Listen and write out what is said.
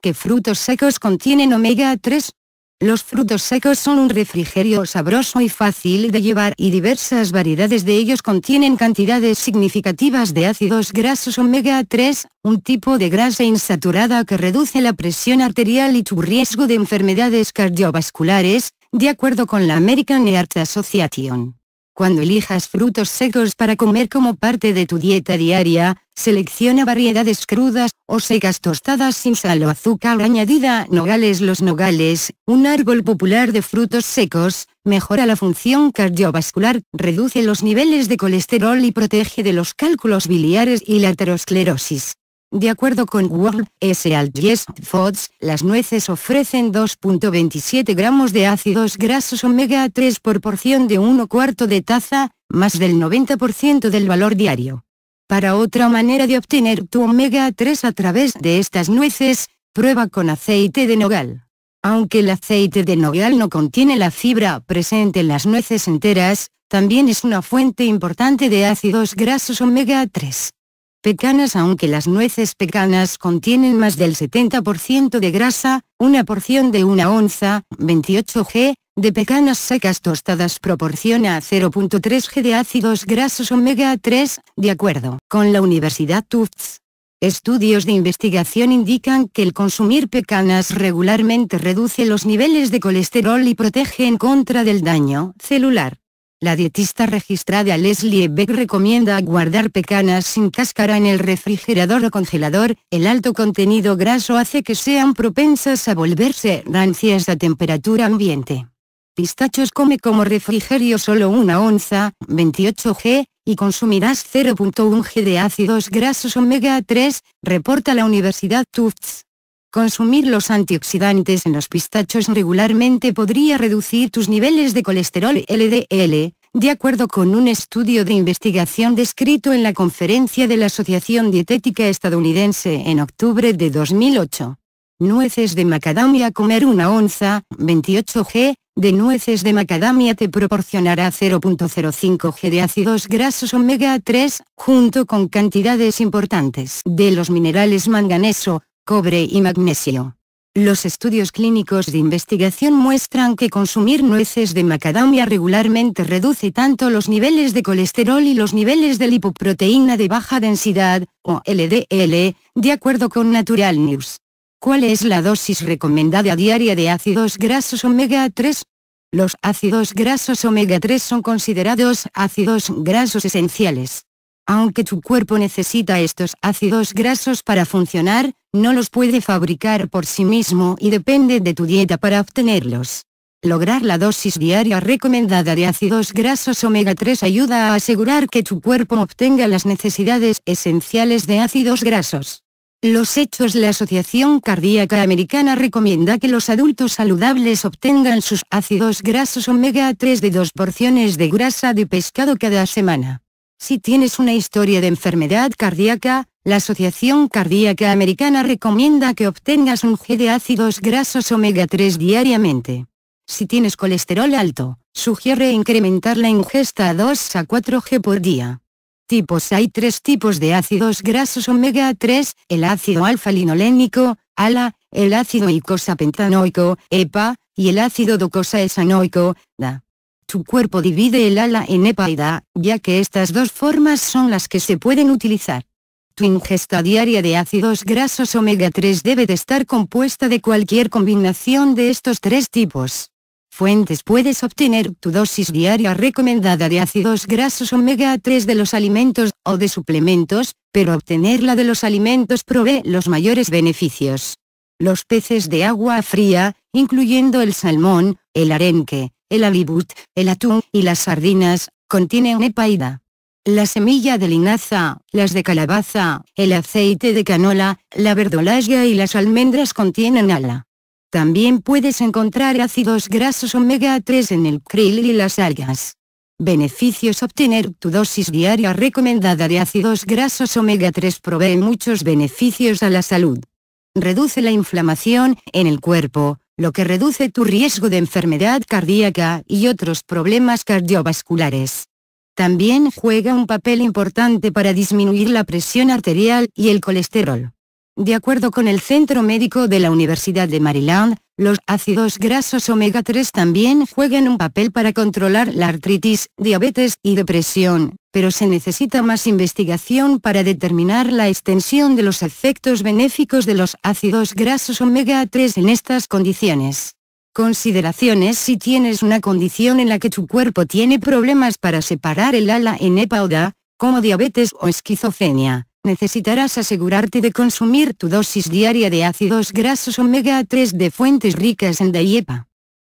¿Qué frutos secos contienen omega 3. Los frutos secos son un refrigerio sabroso y fácil de llevar y diversas variedades de ellos contienen cantidades significativas de ácidos grasos omega 3, un tipo de grasa insaturada que reduce la presión arterial y tu riesgo de enfermedades cardiovasculares, de acuerdo con la American Heart Association. Cuando elijas frutos secos para comer como parte de tu dieta diaria, selecciona variedades crudas, o secas tostadas sin sal o azúcar añadida. Nogales Los nogales, un árbol popular de frutos secos, mejora la función cardiovascular, reduce los niveles de colesterol y protege de los cálculos biliares y la aterosclerosis. De acuerdo con World S. Foods, las nueces ofrecen 2.27 gramos de ácidos grasos omega 3 por porción de 1 cuarto de taza, más del 90% del valor diario. Para otra manera de obtener tu omega 3 a través de estas nueces, prueba con aceite de nogal. Aunque el aceite de nogal no contiene la fibra presente en las nueces enteras, también es una fuente importante de ácidos grasos omega 3 pecanas aunque las nueces pecanas contienen más del 70% de grasa, una porción de una onza, 28 g, de pecanas secas tostadas proporciona 0.3 g de ácidos grasos omega 3, de acuerdo con la Universidad Tufts. Estudios de investigación indican que el consumir pecanas regularmente reduce los niveles de colesterol y protege en contra del daño celular. La dietista registrada Leslie Beck recomienda guardar pecanas sin cáscara en el refrigerador o congelador, el alto contenido graso hace que sean propensas a volverse rancias a temperatura ambiente. Pistachos come como refrigerio solo una onza, 28 g, y consumirás 0.1 g de ácidos grasos omega 3, reporta la Universidad Tufts. Consumir los antioxidantes en los pistachos regularmente podría reducir tus niveles de colesterol LDL, de acuerdo con un estudio de investigación descrito en la conferencia de la Asociación Dietética Estadounidense en octubre de 2008. Nueces de macadamia Comer una onza, 28 g, de nueces de macadamia te proporcionará 0.05 g de ácidos grasos omega 3, junto con cantidades importantes de los minerales manganeso, cobre y magnesio. Los estudios clínicos de investigación muestran que consumir nueces de macadamia regularmente reduce tanto los niveles de colesterol y los niveles de lipoproteína de baja densidad, o LDL, de acuerdo con Natural News. ¿Cuál es la dosis recomendada diaria de ácidos grasos omega 3? Los ácidos grasos omega 3 son considerados ácidos grasos esenciales. Aunque tu cuerpo necesita estos ácidos grasos para funcionar, no los puede fabricar por sí mismo y depende de tu dieta para obtenerlos. Lograr la dosis diaria recomendada de ácidos grasos omega 3 ayuda a asegurar que tu cuerpo obtenga las necesidades esenciales de ácidos grasos. Los hechos La Asociación Cardíaca Americana recomienda que los adultos saludables obtengan sus ácidos grasos omega 3 de dos porciones de grasa de pescado cada semana. Si tienes una historia de enfermedad cardíaca, la Asociación Cardíaca Americana recomienda que obtengas un G de ácidos grasos omega 3 diariamente. Si tienes colesterol alto, sugiere incrementar la ingesta a 2 a 4 G por día. Tipos Hay tres tipos de ácidos grasos omega 3, el ácido alfa-linolénico, ALA, el ácido icosapentanoico, EPA, y el ácido docosa-esanoico, DA. Tu cuerpo divide el ala en epaida, ya que estas dos formas son las que se pueden utilizar. Tu ingesta diaria de ácidos grasos omega 3 debe de estar compuesta de cualquier combinación de estos tres tipos. Fuentes Puedes obtener tu dosis diaria recomendada de ácidos grasos omega 3 de los alimentos, o de suplementos, pero obtenerla de los alimentos provee los mayores beneficios. Los peces de agua fría, incluyendo el salmón, el arenque, el alibut, el atún y las sardinas, contienen hepaida. La semilla de linaza, las de calabaza, el aceite de canola, la verdolaga y las almendras contienen ala. También puedes encontrar ácidos grasos omega 3 en el krill y las algas. Beneficios Obtener tu dosis diaria recomendada de ácidos grasos omega 3 provee muchos beneficios a la salud. Reduce la inflamación en el cuerpo, lo que reduce tu riesgo de enfermedad cardíaca y otros problemas cardiovasculares. También juega un papel importante para disminuir la presión arterial y el colesterol. De acuerdo con el Centro Médico de la Universidad de Maryland, los ácidos grasos omega 3 también juegan un papel para controlar la artritis, diabetes y depresión, pero se necesita más investigación para determinar la extensión de los efectos benéficos de los ácidos grasos omega 3 en estas condiciones. Consideraciones si tienes una condición en la que tu cuerpo tiene problemas para separar el ala en EPA o DA, como diabetes o esquizofrenia necesitarás asegurarte de consumir tu dosis diaria de ácidos grasos omega 3 de fuentes ricas en dayepa.